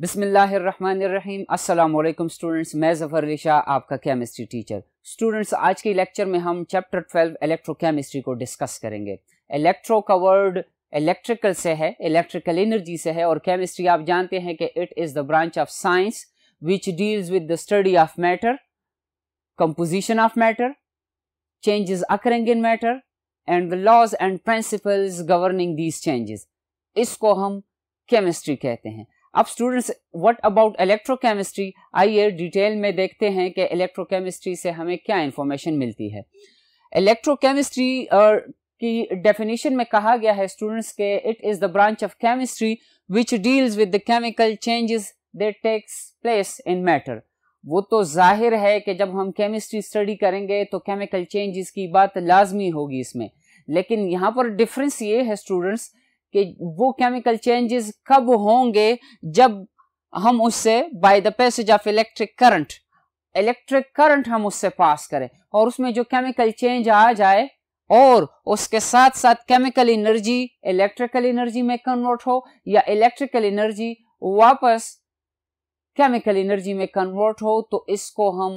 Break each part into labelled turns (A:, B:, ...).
A: बिसमीम अल्लाम स्टूडेंट्स मैं ज़फ़र अली शाह आपका केमिस्ट्री टीचर स्टूडेंट्स आज के लेक्चर में हम चैप्टर 12 इलेक्ट्रोकेमिस्ट्री को डिस्कस करेंगे इलेक्ट्रो का वर्ड इलेक्ट्रिकल से है इलेक्ट्रिकल एनर्जी से है और केमिस्ट्री आप जानते हैं कि it is the branch of science which deals with the study of matter composition of matter changes occurring in matter and the laws and principles governing these changes इसको हम chemistry कहते हैं अब स्टूडेंट्स व्हाट अबाउट इलेक्ट्रोकेमिस्ट्री आइए detail में देखते हैं कि इलेक्ट्रोकेमिस्ट्री से हमें क्या इंफॉर्मेशन मिलती है इलेक्ट्रोकेमिस्ट्री की डेफिनेशन में कहा गया है स्टूडेंट्स के it is the branch of chemistry which deals with the chemical changes that takes place in matter वो तो जाहिर है कि जब हम केमिस्ट्री स्टडी करेंगे तो केमिकल चेंजेस की बात लाजमी होगी इसमें लेकिन यहाँ पर डिफरेंस ये है स्टूडेंट्स कि वो केमिकल चेंजेस कब होंगे जब हम उससे by the passage of electric current electric current हम उससे पास करें और उसमें जो केमिकल चेंज आ जाए और उसके साथ साथ केमिकल एनर्जी इलेक्ट्रिकल एनर्जी में कन्वर्ट हो या इलेक्ट्रिकल एनर्जी वापस केमिकल एनर्जी में कन्वर्ट हो तो इसको हम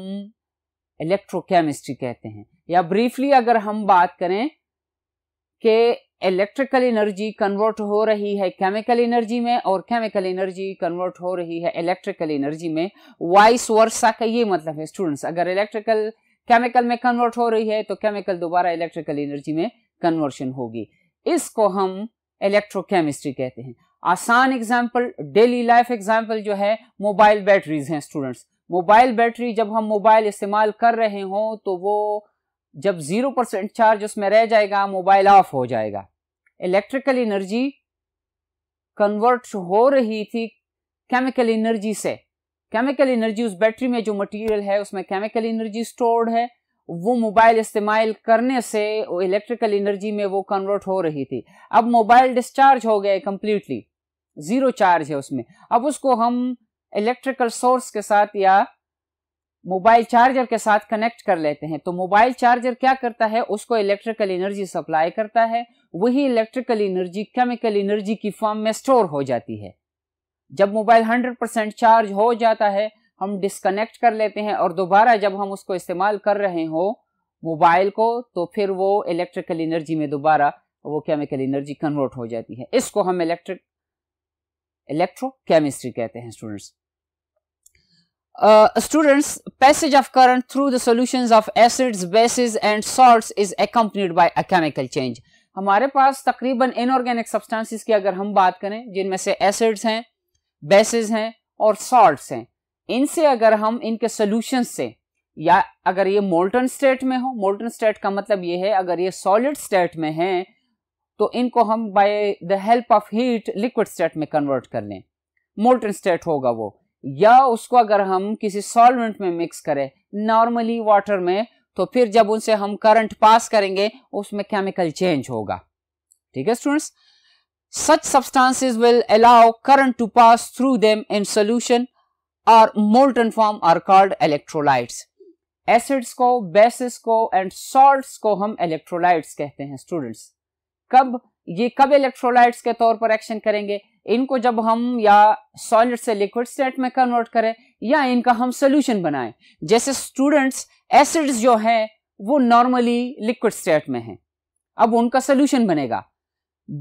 A: इलेक्ट्रोकेमिस्ट्री कहते हैं या ब्रीफली अगर हम बात करें कि इलेक्ट्रिकल एनर्जी कन्वर्ट हो रही है केमिकल एनर्जी में और केमिकल एनर्जी कन्वर्ट हो रही है इलेक्ट्रिकल एनर्जी में वाइस वर्षा का ये मतलब है स्टूडेंट्स अगर इलेक्ट्रिकल केमिकल में कन्वर्ट हो रही है तो केमिकल दोबारा इलेक्ट्रिकल एनर्जी में कन्वर्शन होगी इसको हम इलेक्ट्रोकेमिस्ट्री कहते हैं आसान एग्जाम्पल डेली लाइफ एग्जाम्पल जो है मोबाइल बैटरीज हैं स्टूडेंट्स मोबाइल बैटरी जब हम मोबाइल इस्तेमाल कर रहे हों तो वो जब ज़ीरो परसेंट चार्ज उसमें रह जाएगा मोबाइल ऑफ हो जाएगा इलेक्ट्रिकल एनर्जी कन्वर्ट हो रही थी केमिकल एनर्जी से केमिकल एनर्जी उस बैटरी में जो मटेरियल है उसमें केमिकल एनर्जी स्टोर्ड है वो मोबाइल इस्तेमाल करने से इलेक्ट्रिकल एनर्जी में वो कन्वर्ट हो रही थी अब मोबाइल डिस्चार्ज हो गया कंप्लीटली ज़ीरो चार्ज है उसमें अब उसको हम इलेक्ट्रिकल सोर्स के साथ या मोबाइल चार्जर के साथ कनेक्ट कर लेते हैं तो मोबाइल चार्जर क्या करता है उसको इलेक्ट्रिकल एनर्जी सप्लाई करता है वही इलेक्ट्रिकल एनर्जी केमिकल एनर्जी की फॉर्म में स्टोर हो जाती है जब मोबाइल 100% चार्ज हो जाता है हम डिस्कनेक्ट कर लेते हैं और दोबारा जब हम उसको इस्तेमाल कर रहे हो मोबाइल को तो फिर वो इलेक्ट्रिकल एनर्जी में दोबारा वो केमिकल एनर्जी कन्वर्ट हो जाती है इसको हम इलेक्ट्रिक इलेक्ट्रोकेमिस्ट्री कहते हैं students uh, students passage of current through the solutions of acids bases and salts is accompanied by a chemical change हमारे पास तकरीबन इनऑर्गेनिक सब्सटेंसेस की अगर हम बात करें जिनमें से एसिड्स हैं बेसिस हैं और सॉल्ट्स हैं इनसे अगर हम इनके सोल्यूशन से या अगर ये मोल्टन स्टेट में हो मोल्टन स्टेट का मतलब ये है अगर ये सॉलिड स्टेट में हैं तो इनको हम by the help of heat liquid state में कन्वर्ट कर लें मोल्टन स्टेट होगा वो या उसको अगर हम किसी सॉल्वेंट में मिक्स करें नॉर्मली वाटर में तो फिर जब उनसे हम करंट पास करेंगे उसमें केमिकल चेंज होगा ठीक है students such substances will allow current to pass through them in solution और molten form are called electrolytes acids को बेसिस को एंड सॉल्ट्स को हम इलेक्ट्रोलाइट्स कहते हैं स्टूडेंट्स कब ये कब इलेक्ट्रोलाइट्स के तौर पर एक्शन करेंगे इनको जब हम या सॉलिड से लिक्विड स्टेट में कन्वर्ट करें या इनका हम सोल्यूशन बनाएं जैसे स्टूडेंट्स एसिड्स जो है वो नॉर्मली लिक्विड स्टेट में है अब उनका सोल्यूशन बनेगा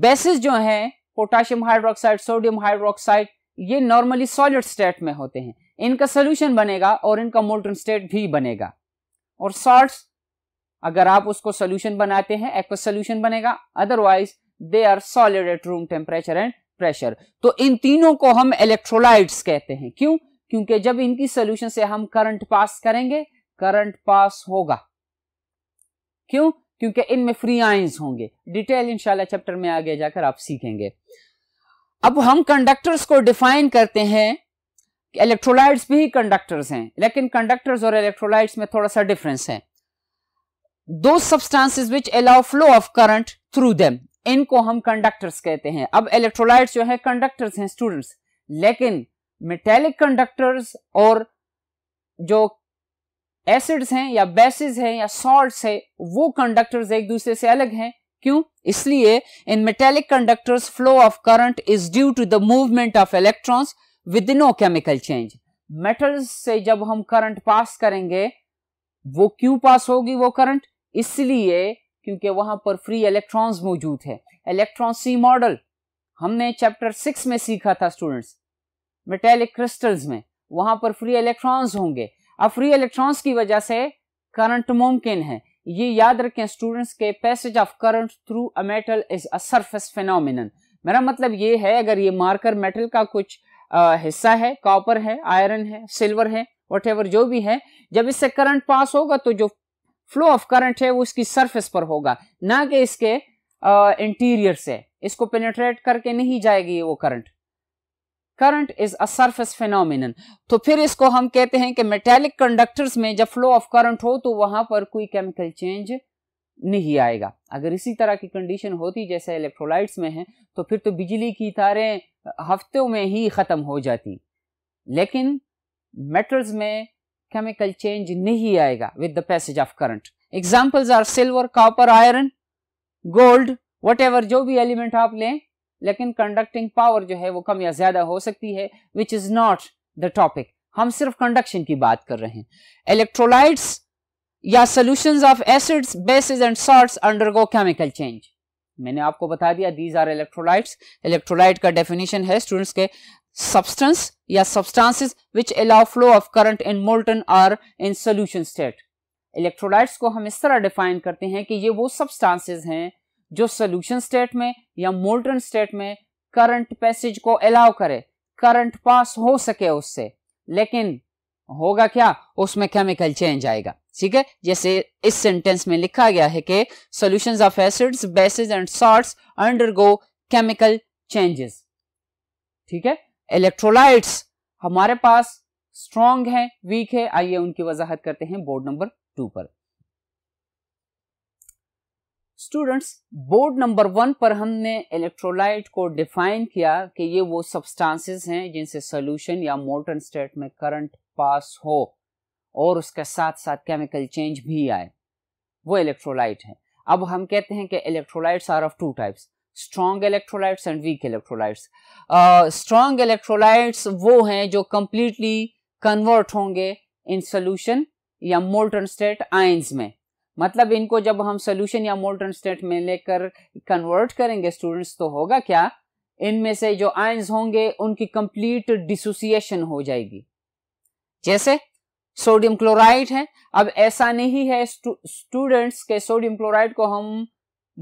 A: बेसिस जो है पोटाशियम हाइड्रोक्साइड सोडियम हाइड्रोक्साइड ये नॉर्मली सॉलिड स्टेट में होते हैं इनका सोल्यूशन बनेगा और इनका मोल्टन स्टेट भी बनेगा और सॉल्ट अगर आप उसको सोल्यूशन बनाते हैं एक्व सोल्यूशन बनेगा otherwise they are solid at room temperature and pressure तो इन तीनों को हम इलेक्ट्रोलाइट्स कहते हैं क्यों क्योंकि जब इनकी सोल्यूशन से हम करंट पास करेंगे करंट पास होगा क्यों क्योंकि इनमें फ्री आइंस होंगे डिटेल इंशाल्लाह चैप्टर में आगे जाकर आप सीखेंगे अब हम कंडक्टर्स को डिफाइन करते हैं इलेक्ट्रोलाइट्स भी कंडक्टर्स हैं लेकिन कंडक्टर्स और इलेक्ट्रोलाइट्स में थोड़ा सा डिफरेंस है दो substances which allow flow of current through them इनको हम कंडक्टर्स कहते हैं अब इलेक्ट्रोलाइट्स जो है कंडक्टर्स हैं स्टूडेंट्स लेकिन मेटेलिक कंडक्टर्स और जो एसिड्स हैं या बेसिस हैं या सॉल्ट्स है वो कंडक्टर्स एक दूसरे से अलग हैं क्यों इसलिए in metallic conductors flow of current is due to the movement of electrons with no chemical change metals से जब हम करंट पास करेंगे वो क्यों पास होगी वो करंट इसलिए क्योंकि वहाँ पर फ्री इलेक्ट्रॉन्स मौजूद है इलेक्ट्रॉन सी मॉडल हमने चैप्टर सिक्स में सीखा था स्टूडेंट्स मेटेलिक क्रिस्टल्स में वहाँ पर फ्री इलेक्ट्रॉन्स होंगे अब फ्री इलेक्ट्रॉन्स की वजह से करंट मुमकिन है ये याद रखें स्टूडेंट्स के passage of current through a metal is a surface phenomenon मेरा मतलब ये है अगर ये मार्कर मेटल का कुछ आ, हिस्सा है कॉपर है आयरन है सिल्वर है वट जो भी है जब इससे करंट पास होगा तो जो फ्लो ऑफ करंट है वो इसकी सरफेस पर होगा ना कि इसके इंटीरियर से इसको पेनेट्रेट करके नहीं जाएगी वो current current is a surface phenomenon तो फिर इसको हम कहते हैं कि मेटेलिक कंडक्टर्स में जब फ्लो ऑफ करंट हो तो वहां पर कोई केमिकल चेंज नहीं आएगा अगर इसी तरह की कंडीशन होती जैसे इलेक्ट्रोलाइट्स में है तो फिर तो बिजली की तारें हफ्तों में ही ख़त्म हो जाती लेकिन मेटल्स में chemical change nahi aayega with the passage of current. Examples are silver, copper, iron, gold, whatever जो भी element आप लें लेकिन conducting power जो है वो कम या ज्यादा हो सकती है which is not the topic. हम सिर्फ conduction की बात कर रहे हैं. Electrolytes या solutions of acids, bases and salts undergo chemical change. मैंने आपको बता दिया दीज आर इलेक्ट्रोलाइट्स इलेक्ट्रोलाइट का डेफिनेशन है स्टूडेंट्स के सब्सटेंस या substances which allow flow of current in molten or in solution state electrolytes को हम इस तरह डिफाइन करते हैं कि ये वो सब्सटेंसेस हैं जो सोल्यूशन स्टेट में या मोल्टन स्टेट में करंट पैसेज को अलाउ करे करंट पास हो सके उससे लेकिन होगा क्या उसमें केमिकल चेंज आएगा ठीक है जैसे इस सेंटेंस में लिखा गया है कि solutions of acids bases and salts undergo chemical changes ठीक है इलेक्ट्रोलाइट्स हमारे पास स्ट्रॉन्ग है वीक है आइए उनकी वजाहत करते हैं बोर्ड नंबर टू पर स्टूडेंट्स बोर्ड नंबर वन पर हमने इलेक्ट्रोलाइट को डिफाइन किया कि ये वो सब्सटेंसेस हैं जिनसे सोल्यूशन या मोटन स्टेट में करंट पास हो और उसके साथ साथ केमिकल चेंज भी आए वो इलेक्ट्रोलाइट है अब हम कहते हैं कि electrolytes are of two types strong electrolytes and weak electrolytes strong electrolytes वो हैं जो कंप्लीटली कन्वर्ट होंगे इन सोल्यूशन या मोल्टन स्टेट आइंस में मतलब इनको जब हम सोल्यूशन या मोल्टन स्टेट में लेकर कन्वर्ट करेंगे स्टूडेंट्स तो होगा क्या इनमें से जो आयंस होंगे उनकी कंप्लीट डिसोसिएशन हो जाएगी जैसे सोडियम क्लोराइड है अब ऐसा नहीं है स्टूडेंट्स के सोडियम क्लोराइड को हम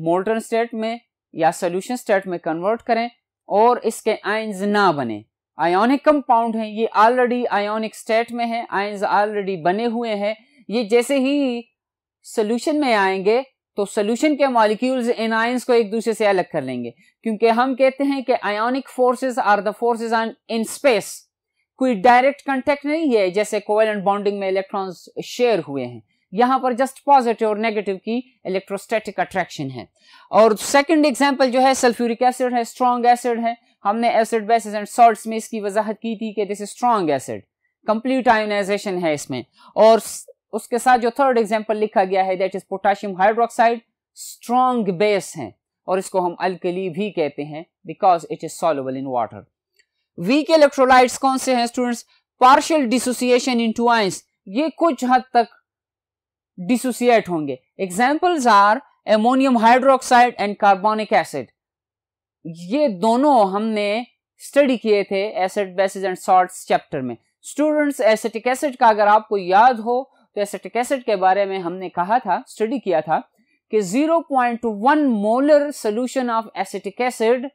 A: मोल्टन स्टेट में या सोल्यूशन स्टेट में कन्वर्ट करें और इसके आइन्स ना बने आयोनिक कंपाउंड हैं ये ऑलरेडी आयोनिक स्टेट में है आयंस ऑलरेडी बने हुए हैं ये जैसे ही सोल्यूशन में आएंगे तो सोल्यूशन के मॉलिक्यूल्स इन आयंस को एक दूसरे से अलग कर लेंगे क्योंकि हम कहते हैं कि ionic forces are the forces on in space कोई डायरेक्ट कॉन्टेक्ट नहीं है जैसे कोवेलेंट बॉन्डिंग में इलेक्ट्रॉन्स शेयर हुए हैं यहां पर जस्ट पॉजिटिव और नेगेटिव की इलेक्ट्रोस्टैटिक अट्रैक्शन है और सेकंड एग्जांपल जो है सल्फ्यूरिक एसिड है स्ट्रॉन्ग एसिड है हमने एसिड बेसिस एंड सॉल्ट्स में इसकी वजाहत की थी कि this is strong acid complete ionisation है इसमें और उसके साथ जो थर्ड एग्जाम्पल लिखा गया है that is potassium hydroxide strong base है और इसको हम अल्कली भी कहते हैं because it is soluble in water weak electrolytes कौन से हैं students partial dissociation into ions ये कुछ हद तक डिसोसिएट होंगे examples are ammonium hydroxide and carbonic acid ये दोनों हमने स्टडी किए थे acid bases and salts chapter में स्टूडेंट्स एसिटिक एसिड का अगर आपको याद हो तो एसिटिक एसिड के बारे में हमने कहा था स्टडी किया था कि 0.1 molar solution of acetic acid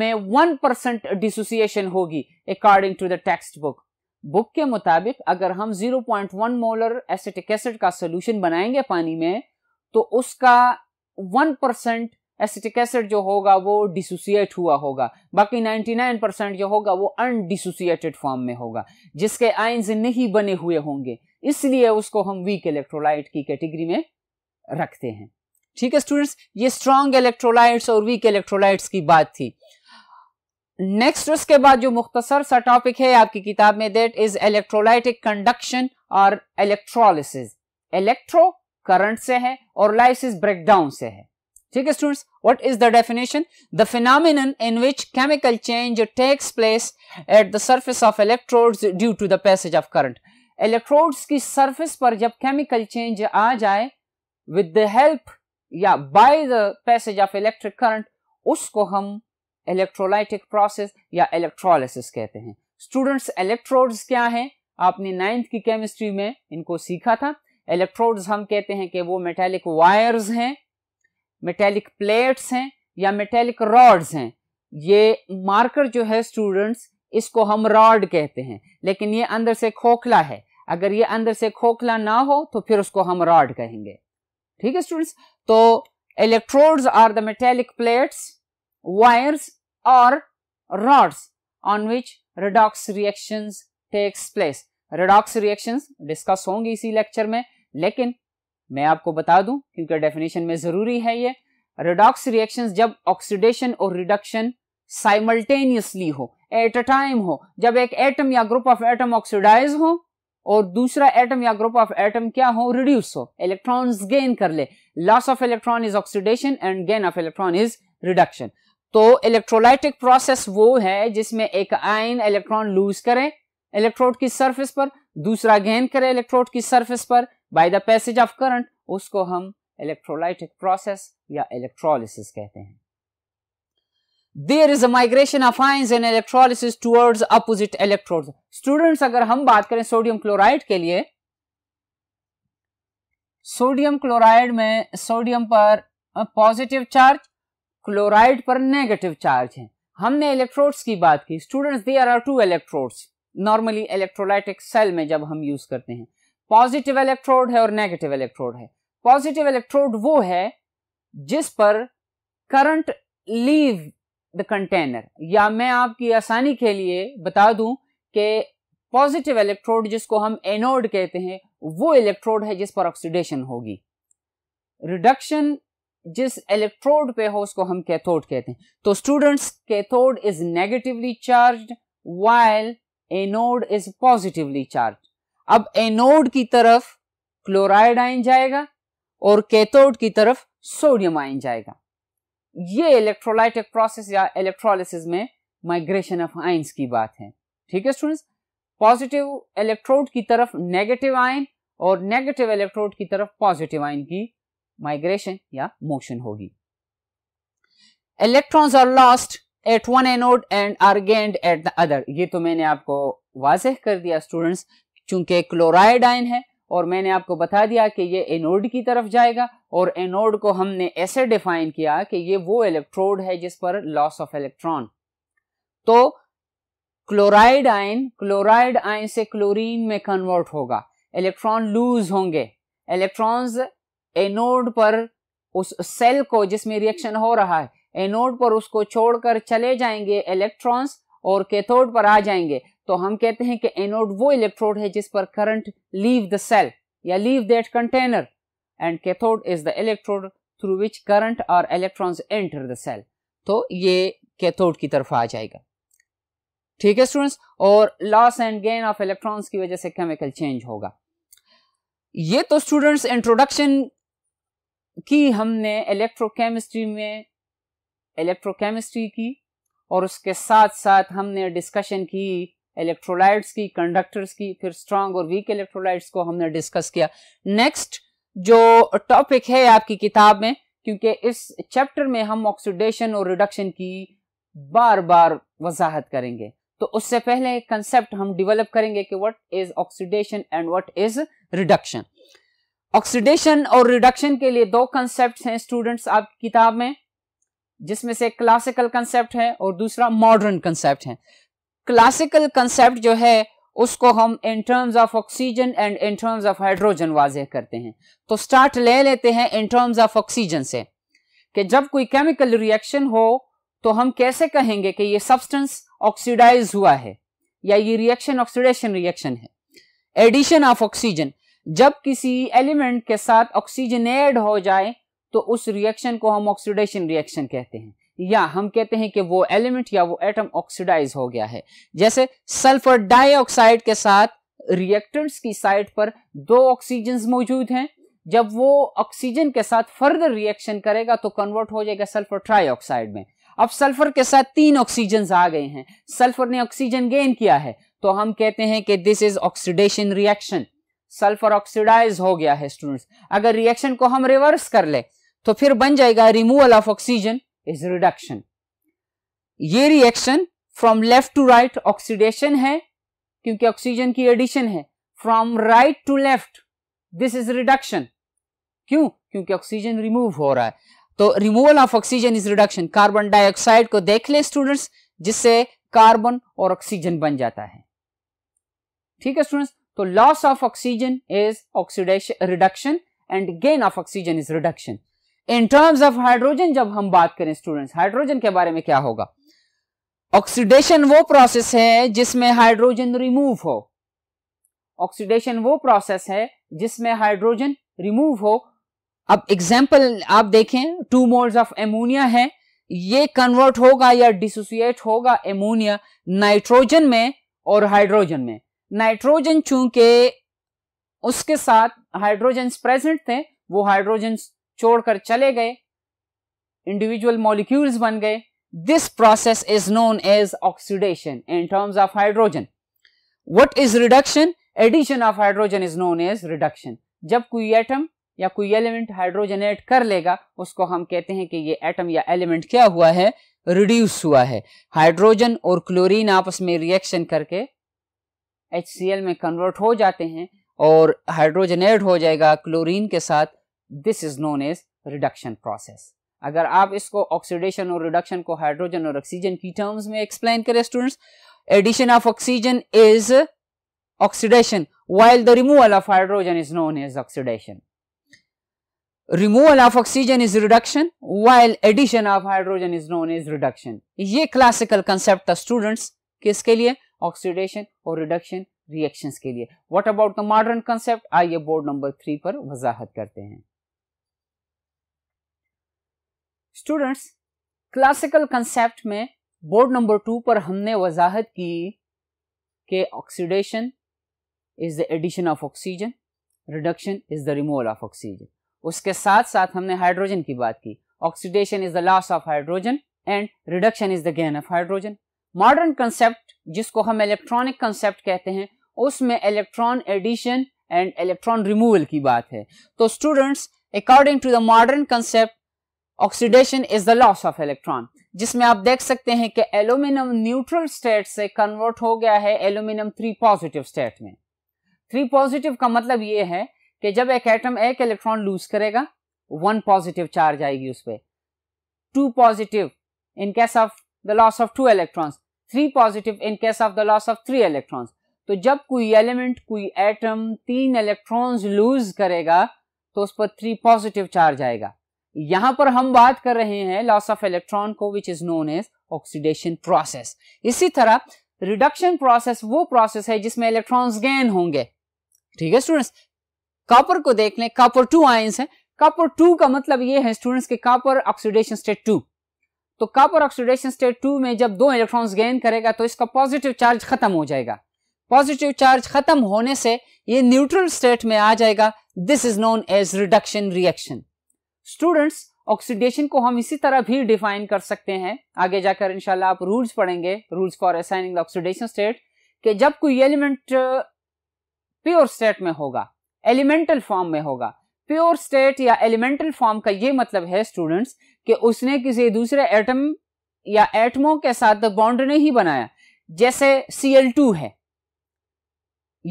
A: में 1% डिसोसिएशन होगी according to the textbook book के मुताबिक अगर हम 0.1 मोलर एसिटिक एसिड का सोल्यूशन बनाएंगे पानी में तो उसका वन परसेंट एसिटिक एसिड जो होगा वो डिसोसिएट हुआ होगा बाकी 99 परसेंट जो होगा वो अनडिसोसिएटेड फॉर्म में होगा जिसके आइंस नहीं बने हुए होंगे इसलिए उसको हम वीक इलेक्ट्रोलाइट की कैटेगरी में रखते हैं ठीक है स्टूडेंट्स ये स्ट्रांग इलेक्ट्रोलाइट्स और वीक इलेक्ट्रोलाइट्स की बात थी नेक्स्ट उसके बाद जो मुख्तसर सा टॉपिक है आपकी किताब में दैट इज इलेक्ट्रोलाइटिक कंडक्शन और इलेक्ट्रोलिस इलेक्ट्रो करंट से है और लाइसिस ब्रेकडाउन से है ठीक है students what is the definition the phenomenon in which chemical change takes place at the surface of electrode due to the passage of current electrodes की surface पर जब केमिकल चेंज आ जाए विद द हेल्प या by the passage of electric current उसको हम electrolytic process या electrolysis कहते हैं स्टूडेंट्स इलेक्ट्रोड्स क्या है आपने नाइन्थ की केमिस्ट्री में इनको सीखा था इलेक्ट्रोड्स हम कहते हैं कि वो मेटेलिक वायर्स हैं मेटेलिक प्लेट्स हैं या मेटेलिक रॉड्स हैं ये मार्कर जो है स्टूडेंट्स इसको हम रॉड कहते हैं लेकिन ये अंदर से खोखला है अगर ये अंदर से खोखला ना हो तो फिर उसको हम रॉड कहेंगे ठीक है स्टूडेंट्स तो electrodes are the metallic plates wires or rods on which redox reactions takes place. redox reactions discuss होंगे इसी lecture में लेकिन मैं आपको बता दूं क्योंकि definition में जरूरी है ये redox reactions जब oxidation और reduction साइमल्टेनियसली हो एट अ टाइम हो जब एक एटम या ग्रुप ऑफ एटम ऑक्सीडाइज हो और दूसरा एटम या ग्रुप ऑफ एटम क्या हो रिड्यूस हो इलेक्ट्रॉन्स गेन कर ले loss of electron is oxidation and gain of electron is reduction तो इलेक्ट्रोलाइटिक प्रोसेस वो है जिसमें एक आयन इलेक्ट्रॉन लूज करें इलेक्ट्रोड की सरफेस पर दूसरा गेन करे इलेक्ट्रोड की सरफेस पर by the passage of current उसको हम इलेक्ट्रोलाइटिक प्रोसेस या इलेक्ट्रोलिसिस कहते हैं there is a migration of ions in electrolysis towards opposite electrode students अगर हम बात करें सोडियम क्लोराइड के लिए सोडियम क्लोराइड में सोडियम पर पॉजिटिव चार्ज क्लोराइड पर नेगेटिव चार्ज है हमने इलेक्ट्रोड्स की बात की students are are two electrodes normally electrolytic cell में जब हम यूज करते हैं पॉजिटिव इलेक्ट्रोड है और नेगेटिव इलेक्ट्रोड है पॉजिटिव इलेक्ट्रोड वो है जिस पर करंट लीव द कंटेनर या मैं आपकी आसानी के लिए बता दूं कि पॉजिटिव इलेक्ट्रोड जिसको हम एनोड कहते हैं वो इलेक्ट्रोड है जिस पर ऑक्सीडेशन होगी रिडक्शन जिस इलेक्ट्रोड पे हो उसको हम कैथोड कहते हैं तो students cathode is negatively charge while anode is positively charge अब एनोड की तरफ क्लोराइड आयन जाएगा और कैथोड की तरफ सोडियम आयन जाएगा ये इलेक्ट्रोलाइटिक प्रोसेस या इलेक्ट्रोलिसिस में माइग्रेशन ऑफ आयंस की बात है ठीक है स्टूडेंट्स पॉजिटिव इलेक्ट्रोड की तरफ नेगेटिव आयन और नेगेटिव इलेक्ट्रोड की तरफ पॉजिटिव आयन की माइग्रेशन या मोशन होगी electrons are lost at one anode and are gained at the other ये तो मैंने आपको वाजह कर दिया स्टूडेंट्स चूंकि क्लोराइड आयन है और मैंने आपको बता दिया कि ये एनोड की तरफ जाएगा और एनोड को हमने ऐसे डिफाइन किया कि ये वो इलेक्ट्रोड है जिस पर लॉस ऑफ इलेक्ट्रॉन तो क्लोराइड आयन क्लोराइड आयन से क्लोरीन में कन्वर्ट होगा इलेक्ट्रॉन लूज होंगे इलेक्ट्रॉन्स एनोड पर उस सेल को जिसमें रिएक्शन हो रहा है एनोड पर उसको छोड़कर चले जाएंगे इलेक्ट्रॉन्स और कैथोड पर आ जाएंगे तो हम कहते हैं कि एनोड वो इलेक्ट्रोड है जिस पर करंट लीव द सेल या leave that container and cathode is the electrode through which current और इलेक्ट्रॉन्स एंटर द सेल तो ये कैथोड की तरफ आ जाएगा ठीक है स्टूडेंट्स और loss and gain of electrons की वजह से केमिकल चेंज होगा ये तो स्टूडेंट्स इंट्रोडक्शन की हमने इलेक्ट्रोकेमिस्ट्री में इलेक्ट्रोकेमिस्ट्री की और उसके साथ साथ हमने डिस्कशन की इलेक्ट्रोलाइट्स की कंडक्टर्स की फिर स्ट्रांग और वीक इलेक्ट्रोलाइट्स को हमने डिस्कस किया नेक्स्ट जो टॉपिक है आपकी किताब में क्योंकि इस चैप्टर में हम ऑक्सीडेशन और रिडक्शन की बार बार वजाहत करेंगे तो उससे पहले एक कंसेप्ट हम डेवलप करेंगे कि what is oxidation and what is reduction oxidation और रिडक्शन के लिए दो कंसेप्ट हैं स्टूडेंट्स आपकी किताब में जिसमें से क्लासिकल कंसेप्ट है और दूसरा मॉडर्न कंसेप्ट है क्लासिकल कंसेप्ट जो है उसको हम in terms of oxygen and in terms of hydrogen वाजह करते हैं तो स्टार्ट ले लेते हैं इन टर्म्स ऑफ ऑक्सीजन से कि जब कोई केमिकल रिएक्शन हो तो हम कैसे कहेंगे कि ये सब्सटेंस ऑक्सीडाइज हुआ है या ये रिएक्शन ऑक्सीडेशन रिएक्शन है एडिशन ऑफ ऑक्सीजन जब किसी एलिमेंट के साथ ऑक्सीजन एड हो जाए तो उस रिएक्शन को हम ऑक्सीडेशन रिएक्शन कहते हैं या हम कहते हैं कि वो एलिमेंट या वो एटम ऑक्सीडाइज हो गया है जैसे सल्फर डाइऑक्साइड के साथ रिएक्टेंट्स की साइड पर दो ऑक्सीजन मौजूद हैं जब वो ऑक्सीजन के साथ फर्दर रिएक्शन करेगा तो कन्वर्ट हो जाएगा सल्फर ट्राईऑक्साइड में अब सल्फर के साथ तीन ऑक्सीजन आ गए हैं सल्फर ने ऑक्सीजन गेन किया है तो हम कहते हैं कि this is oxidation reaction sulphur oxidise हो गया है स्टूडेंट्स अगर रिएक्शन को हम रिवर्स कर ले तो फिर बन जाएगा removal of oxygen is reduction ये reaction from left to right oxidation है क्योंकि ऑक्सीजन की एडिशन है from right to left this is reduction क्यों क्योंकि ऑक्सीजन रिमूव हो रहा है तो removal of oxygen is reduction carbon dioxide को देख ले स्टूडेंट्स जिससे कार्बन और ऑक्सीजन बन जाता है ठीक है स्टूडेंट्स तो loss of oxygen is oxidation reduction and gain of oxygen is reduction in terms of hydrogen जब हम बात करें स्टूडेंट्स हाइड्रोजन के बारे में क्या होगा ऑक्सीडेशन वो प्रोसेस है जिसमें हाइड्रोजन रिमूव हो ऑक्सीडेशन वो प्रोसेस है जिसमें हाइड्रोजन रिमूव हो अब एग्जाम्पल आप देखें टू मोल्स ऑफ एमोनिया है ये कन्वर्ट होगा या डिसोसिएट होगा एमोनिया नाइट्रोजन में और हाइड्रोजन में नाइट्रोजन चूंकि उसके साथ हाइड्रोजन प्रेजेंट थे वो हाइड्रोजन छोड़कर चले गए इंडिविजुअल मॉलिक्यूल्स बन गए this process is known as oxidation in terms of hydrogen what is reduction addition of hydrogen is known as reduction जब कोई एटम या कोई एलिमेंट हाइड्रोजनेट कर लेगा उसको हम कहते हैं कि ये एटम या एलिमेंट क्या हुआ है रिड्यूस हुआ है हाइड्रोजन और क्लोरीन आपस में रिएक्शन करके एच में कन्वर्ट हो जाते हैं और हाइड्रोजनेट हो जाएगा क्लोरीन के साथ this is known as reduction process अगर आप इसको ऑक्सीडेशन और रिडक्शन को हाइड्रोजन और ऑक्सीजन की टर्म्स में एक्सप्लेन करें students addition of oxygen is oxidation while the removal of hydrogen is known as oxidation removal of oxygen is reduction while addition of hydrogen is known as reduction ये classical concept था students किसके लिए oxidation और reduction reaction के लिए what about the modern concept आइए board number three पर वजाहत करते हैं स्टूडेंट्स क्लासिकल कंसेप्ट में बोर्ड नंबर टू पर हमने वजाहत की कि oxidation is the addition of oxygen reduction is the removal of oxygen उसके साथ साथ हमने हाइड्रोजन की बात की oxidation is the loss of hydrogen and reduction is the gain of hydrogen modern concept जिसको हम इलेक्ट्रॉनिक कंसेप्ट कहते हैं उसमें electron addition and electron removal की बात है तो students according to the modern concept oxidation is the loss of electron जिसमें आप देख सकते हैं कि एल्यूमिनियम न्यूट्रल स्टेट से कन्वर्ट हो गया है एल्यूमिनियम थ्री पॉजिटिव स्टेट में थ्री पॉजिटिव का मतलब यह है कि जब एक एटम एक इलेक्ट्रॉन लूज करेगा वन पॉजिटिव चार्ज आएगी उस पर two positive in case of the loss of two electrons three positive in case of the loss of three electrons तो जब कोई एलिमेंट कोई एटम तीन इलेक्ट्रॉन्स लूज करेगा तो उस पर थ्री पॉजिटिव चार्ज आएगा यहां पर हम बात कर रहे हैं लॉस ऑफ इलेक्ट्रॉन को which is known as oxidation process इसी तरह रिडक्शन प्रोसेस वो प्रोसेस है जिसमें इलेक्ट्रॉन्स गेन होंगे ठीक है स्टूडेंट्स कॉपर को देख लें कॉपर टू आयंस है कॉपर टू का मतलब ये है स्टूडेंट्स के कॉपर ऑक्सीडेशन स्टेट टू तो कप ऑक्सीडेशन स्टेट टू में जब दो इलेक्ट्रॉन्स गेन करेगा तो इसका पॉजिटिव चार्ज खत्म हो जाएगा पॉजिटिव चार्ज खत्म होने से ये न्यूट्रल स्टेट में आ जाएगा this is known as reduction reaction students oxidation को हम इसी तरह भी डिफाइन कर सकते हैं आगे जाकर इंशाल्लाह आप रूल्स पढ़ेंगे rules for assigning oxidation state कि जब कोई एलिमेंट प्योर स्टेट में होगा एलिमेंटल फॉर्म में होगा प्योर स्टेट या एलिमेंटल फॉर्म का ये मतलब है स्टूडेंट्स कि उसने किसी दूसरे एटम या एटमों के साथ बॉन्ड नहीं बनाया जैसे Cl2 है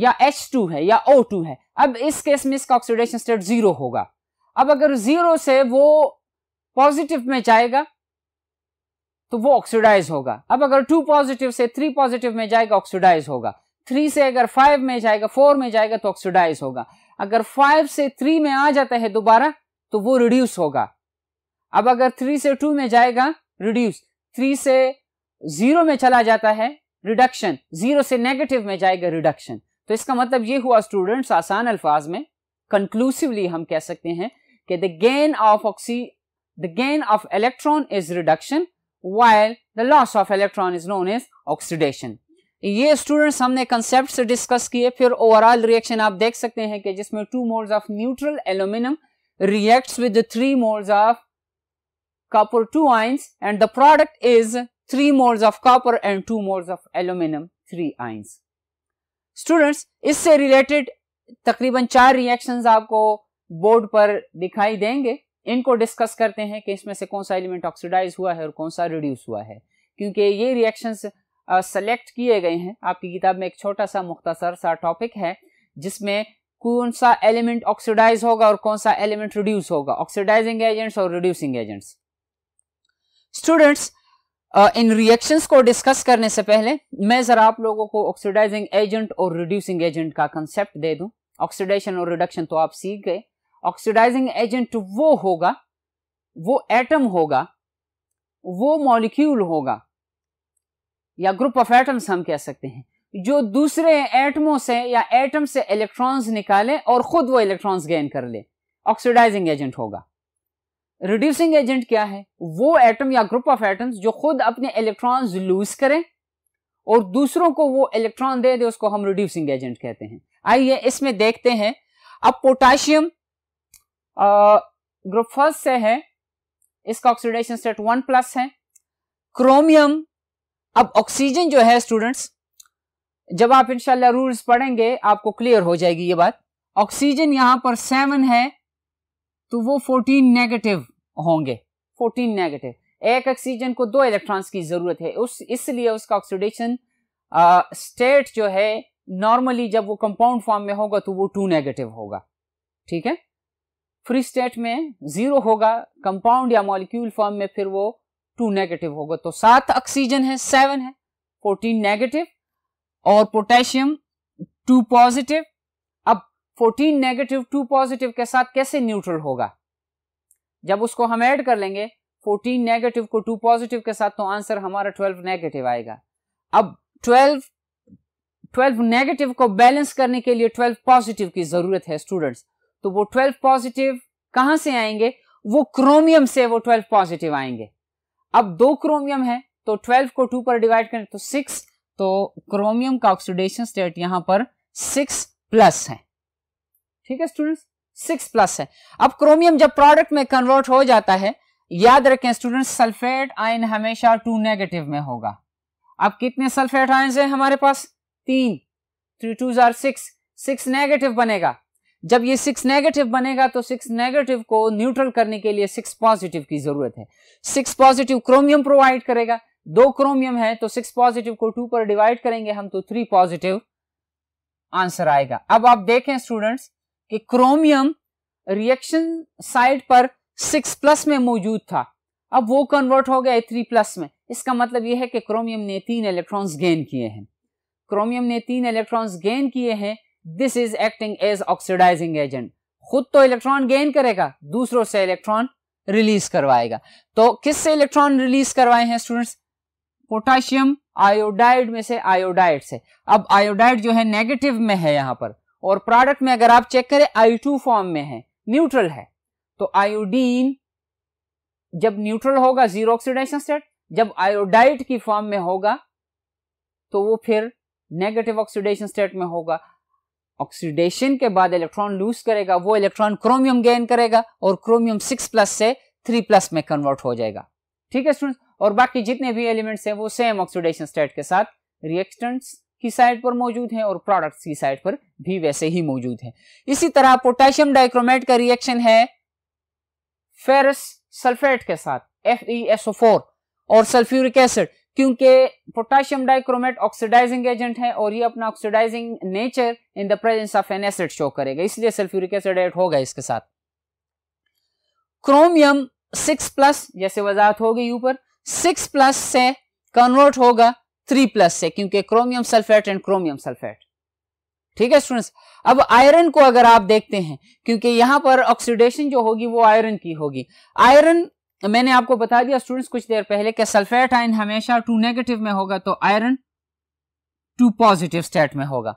A: या H2 है या O2 है अब इस केस में इसका ऑक्सीडेशन स्टेट जीरो होगा अब अगर जीरो से वो पॉजिटिव में जाएगा तो वो ऑक्सीडाइज होगा अब अगर टू पॉजिटिव से थ्री पॉजिटिव में जाएगा ऑक्सीडाइज होगा थ्री से अगर फाइव में जाएगा फोर में जाएगा तो ऑक्सीडाइज होगा अगर फाइव से थ्री में आ जाता है दोबारा तो वो रिड्यूस होगा अब अगर थ्री से टू में जाएगा रिड्यूस थ्री से जीरो में चला जाता है रिडक्शन जीरो से नेगेटिव में जाएगा रिडक्शन तो इसका मतलब ये हुआ स्टूडेंट्स आसान अल्फाज में कंक्लूसिवली हम कह सकते हैं कि the gain of oxy the gain of electron is reduction while the loss of electron is known is oxidation ये स्टूडेंट्स हमने कंसेप्ट से डिस्कस किए फिर ओवरऑल रिएक्शन आप देख सकते हैं कि जिसमें two moles of neutral aluminium reacts with three moles of copper two ions and the product is three moles of copper and two moles of aluminum three ions. Students इससे related तकरीबन चार reactions आपको board पर दिखाई देंगे इनको discuss करते हैं कि इसमें से कौन सा element ऑक्सीडाइज हुआ है और कौन सा reduce हुआ है क्योंकि ये reactions सेलेक्ट किए गए हैं आपकी किताब में एक छोटा सा मुख्तसर सा टॉपिक है जिसमें कौन सा एलिमेंट ऑक्सीडाइज होगा और कौन सा एलिमेंट रिड्यूस होगा ऑक्सीडाइजिंग एजेंट्स और रिड्यूसिंग एजेंट्स स्टूडेंट्स इन रिएक्शंस को डिस्कस करने से पहले मैं जरा आप लोगों को ऑक्सीडाइजिंग एजेंट और रिड्यूसिंग एजेंट का कंसेप्ट दे दूं ऑक्सीडेशन और रिडक्शन तो आप सीख गए ऑक्सीडाइजिंग एजेंट वो होगा वो एटम होगा वो मॉलिक्यूल होगा या ग्रुप ऑफ एटम्स हम कह सकते हैं जो दूसरे एटमों से या एटम से इलेक्ट्रॉन्स निकाले और खुद वो इलेक्ट्रॉन्स गेन कर ले ऑक्सीडाइजिंग एजेंट होगा रिड्यूसिंग एजेंट क्या है वो एटम या ग्रुप ऑफ एटम्स जो खुद अपने इलेक्ट्रॉन्स लूज करें और दूसरों को वो इलेक्ट्रॉन दे दे उसको हम रिड्यूसिंग एजेंट कहते हैं आइए इसमें देखते हैं अब पोटाशियम ग्रुप फर्स्ट से है इसका ऑक्सीडेशन स्टेट वन प्लस है क्रोमियम अब ऑक्सीजन जो है स्टूडेंट्स जब आप इंशाल्लाह रूल्स पढ़ेंगे आपको क्लियर हो जाएगी ये बात ऑक्सीजन यहां पर सेवन है तो वो 14 नेगेटिव होंगे 14 नेगेटिव एक ऑक्सीजन को दो इलेक्ट्रॉन्स की ज़रूरत है उस इसलिए उसका ऑक्सीडेशन स्टेट जो है नॉर्मली जब वो कंपाउंड फॉर्म में होगा तो वो टू नेगेटिव होगा ठीक है फ्री स्टेट में ज़ीरो होगा कंपाउंड या मॉलिक्यूल फॉर्म में फिर वो टू नेगेटिव होगा तो सात ऑक्सीजन है सेवन है फोर्टीन नेगेटिव और potassium two positive 14 negative two positive के साथ कैसे न्यूट्रल होगा जब उसको हम ऐड कर लेंगे 14 नेगेटिव को टू पॉजिटिव के साथ तो आंसर हमारा 12 नेगेटिव आएगा अब 12 12 नेगेटिव को बैलेंस करने के लिए 12 पॉजिटिव की जरूरत है स्टूडेंट्स तो वो 12 पॉजिटिव कहां से आएंगे वो क्रोमियम से वो 12 पॉजिटिव आएंगे अब दो क्रोमियम है तो 12 को 2 पर डिवाइड करें तो 6 तो क्रोमियम का ऑक्सीडेशन स्टेट यहां पर 6 प्लस है ठीक है स्टूडेंट्स सिक्स प्लस है अब क्रोमियम जब प्रोडक्ट में कन्वर्ट हो जाता है याद रखें स्टूडेंट्स सल्फेट आयन हमेशा टू नेगेटिव में होगा अब कितने सल्फेट आयन है हमारे पास तीन थ्री टू जार सिक्स सिक्स नेगेटिव बनेगा जब ये सिक्स नेगेटिव बनेगा तो सिक्स नेगेटिव को न्यूट्रल करने के लिए सिक्स पॉजिटिव की जरूरत है सिक्स पॉजिटिव क्रोमियम प्रोवाइड करेगा दो क्रोमियम है तो सिक्स पॉजिटिव को टू पर डिवाइड करेंगे हम तो थ्री पॉजिटिव आंसर आएगा अब आप देखें स्टूडेंट्स कि क्रोमियम रिएक्शन साइड पर सिक्स प्लस में मौजूद था अब वो कन्वर्ट हो गया थ्री प्लस में इसका मतलब यह है कि क्रोमियम ने तीन इलेक्ट्रॉन्स गेन किए हैं क्रोमियम ने तीन इलेक्ट्रॉन्स गेन किए हैं this is acting as oxidising agent खुद तो इलेक्ट्रॉन गेन करेगा दूसरों से इलेक्ट्रॉन रिलीज करवाएगा तो किस से इलेक्ट्रॉन रिलीज करवाए हैं स्टूडेंट्स पोटाशियम आयोडाइड में से आयोडाइड से अब आयोडाइड जो है नेगेटिव में है यहां पर और प्रोडक्ट में अगर आप चेक करें आई टू फॉर्म में है न्यूट्रल है तो आयोडीन जब न्यूट्रल होगा जीरो ऑक्सीडेशन स्टेट जब आयोडाइड की फॉर्म में होगा तो वो फिर नेगेटिव ऑक्सीडेशन स्टेट में होगा ऑक्सीडेशन के बाद इलेक्ट्रॉन लूज करेगा वो इलेक्ट्रॉन क्रोमियम गेन करेगा और क्रोमियम सिक्स प्लस से थ्री प्लस में कन्वर्ट हो जाएगा ठीक है स्टूडेंट्स और बाकी जितने भी एलिमेंट्स हैं वो सेम ऑक्सीडेशन स्टेट के साथ रिएक्टेंट्स की साइड पर मौजूद है और प्रोडक्ट की साइड पर भी वैसे ही मौजूद है इसी तरह पोटेशियम डाइक्रोमेट का रिएक्शन है फेरस सल्फेट के साथ FeSO4 और सल्फ्यूरिक एसिड क्योंकि पोटेशियम डाइक्रोमेट ऑक्सीडाइजिंग एजेंट है और ये अपना oxidising nature in the presence of an acid show करेगा इसलिए सल्फ्यूरिक एसिड एड होगा इसके साथ क्रोमियम सिक्स प्लस जैसे वजाहत हो गई ऊपर सिक्स प्लस से कन्वर्ट होगा थ्री प्लस से क्योंकि chromium sulphate and chromium sulphate ठीक है स्टूडेंट्स अब आयरन को अगर आप देखते हैं क्योंकि यहां पर ऑक्सीडेशन जो होगी वो आयरन की होगी आयरन मैंने आपको बता दिया स्टूडेंट्स कुछ देर पहले कि सल्फेट आयन हमेशा टू नेगेटिव में होगा तो आयरन टू पॉजिटिव स्टेट में होगा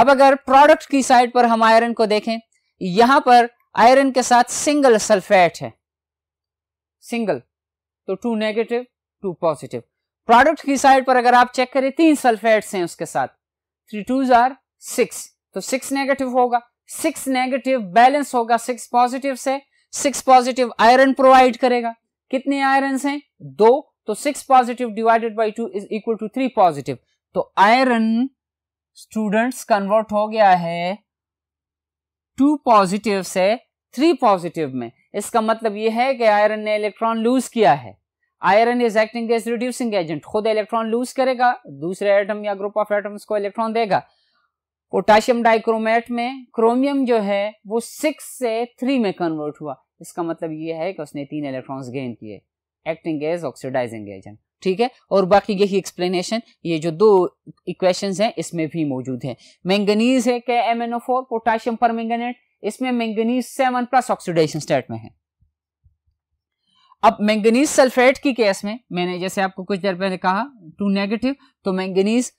A: अब अगर प्रोडक्ट की साइड पर हम आयरन को देखें यहां पर आयरन के साथ सिंगल सल्फेट है सिंगल तो two negative two positive product की साइड पर अगर आप चेक करें तीन सल्फेट्स हैं उसके साथ थ्री टूज आर सिक्स तो सिक्स नेगेटिव होगा सिक्स नेगेटिव बैलेंस होगा सिक्स पॉजिटिव से सिक्स पॉजिटिव आयरन प्रोवाइड करेगा कितने आयरन हैं दो तो six positive divided by two is equal to three positive तो आयरन स्टूडेंट्स कन्वर्ट हो गया है टू पॉजिटिव से थ्री पॉजिटिव में इसका मतलब यह है कि आयरन ने इलेक्ट्रॉन लूज किया है iron is acting as reducing agent खुद इलेक्ट्रॉन लूज करेगा दूसरे एटम या ग्रुप ऑफ एटम्स को इलेक्ट्रॉन देगा पोटाशियम डाइक्रोमेट में क्रोमियम जो है वो सिक्स से थ्री में कन्वर्ट हुआ इसका मतलब ये है कि उसने तीन इलेक्ट्रॉन्स गेन किए एक्टिंग एज ऑक्सीडाइजिंग एजेंट ठीक है और बाकी यही एक्सप्लेनेशन ये जो दो इक्वेशन हैं इसमें भी मौजूद है मैंगनीज है के M N O four potassium permanganate इसमें manganese seven plus oxidation state में है अब मैंगनीज सल्फेट की केस में मैंने जैसे आपको कुछ देर पहले कहा टू नेगेटिव तो मैंगनीज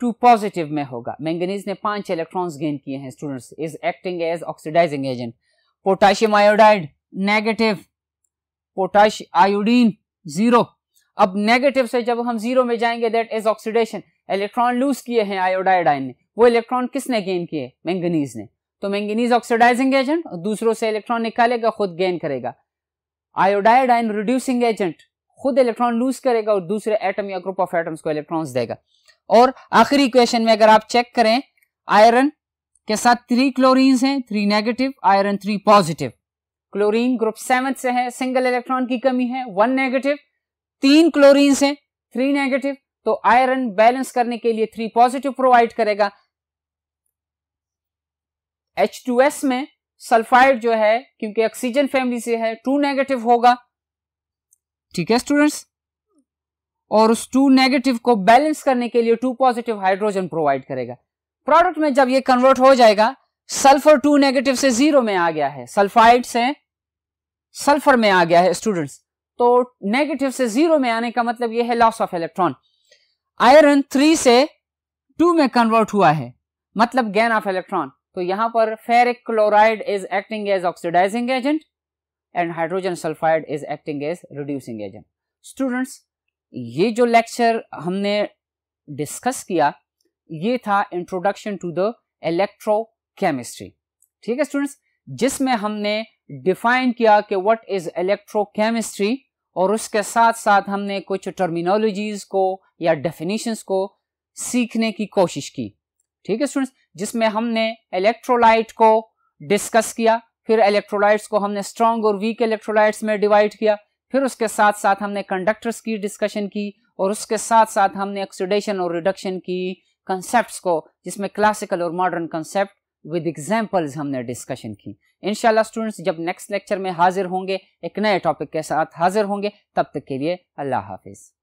A: टू पॉजिटिव में होगा मैंगनीज ने पांच इलेक्ट्रॉन्स गेन किए हैं students is acting as oxidising agent potassium iodide negative potash iodine zero अब नेगेटिव से जब हम जीरो में जाएंगे that is oxidation electron lose किए हैं आयोडाइड आयन ने वो इलेक्ट्रॉन किसने गेन किए मैंगनीज ने तो मैंगनीज ऑक्सीडाइजिंग एजेंट दूसरों से इलेक्ट्रॉन निकालेगा खुद गेन करेगा आयोडाइड आयन रिड्यूसिंग एजेंट खुद इलेक्ट्रॉन लूज करेगा और दूसरे एटम या ग्रुप ऑफ एटम्स को इलेक्ट्रॉन्स देगा और आखिरी इक्वेशन में अगर आप चेक करें आयरन के साथ थ्री क्लोरीन हैं three negative iron three positive chlorine group seven से है सिंगल इलेक्ट्रॉन की कमी है वन नेगेटिव तीन क्लोरीन हैं थ्री नेगेटिव तो आयरन बैलेंस करने के लिए थ्री पॉजिटिव प्रोवाइड करेगा एस में सल्फाइड जो है क्योंकि ऑक्सीजन फैमिली से है टू नेगेटिव होगा ठीक है स्टूडेंट्स और उस टू नेगेटिव को बैलेंस करने के लिए टू पॉजिटिव हाइड्रोजन प्रोवाइड करेगा प्रोडक्ट में जब ये कन्वर्ट हो जाएगा सल्फर टू नेगेटिव से जीरो में आ गया है सल्फाइड से सल्फर में आ गया है स्टूडेंट्स तो नेगेटिव से जीरो में आने का मतलब यह है loss of electron iron three से टू में कन्वर्ट हुआ है मतलब गैन ऑफ इलेक्ट्रॉन तो यहां पर ferric chloride is acting as oxidising agent and hydrogen sulphide is acting as reducing agent students ये जो लेक्चर हमने डिस्कस किया ये था इंट्रोडक्शन टू द इलेक्ट्रोकेमिस्ट्री ठीक है स्टूडेंट्स जिसमें हमने डिफाइन किया कि व्हाट इज इलेक्ट्रोकेमिस्ट्री और उसके साथ साथ हमने कुछ टर्मिनोलॉजीज को या डेफिनेशंस को सीखने की कोशिश की ठीक है स्टूडेंट्स जिसमें हमने इलेक्ट्रोलाइट को डिस्कस किया फिर इलेक्ट्रोलाइट्स को हमने स्ट्रॉन्ग और वीक इलेक्ट्रोलाइट्स में डिवाइड किया फिर उसके साथ साथ हमने कंडक्टर्स की डिस्कशन की और उसके साथ साथ हमने ऑक्सीडेशन और रिडक्शन की कंसेप्ट को जिसमें क्लासिकल और मॉडर्न कंसेप्ट विद एग्जाम्पल्स हमने डिस्कशन की इनशाला स्टूडेंट्स जब नेक्स्ट लेक्चर में हाजिर होंगे एक नए टॉपिक के साथ हाजिर होंगे तब तक के लिए अल्लाह हाफिज़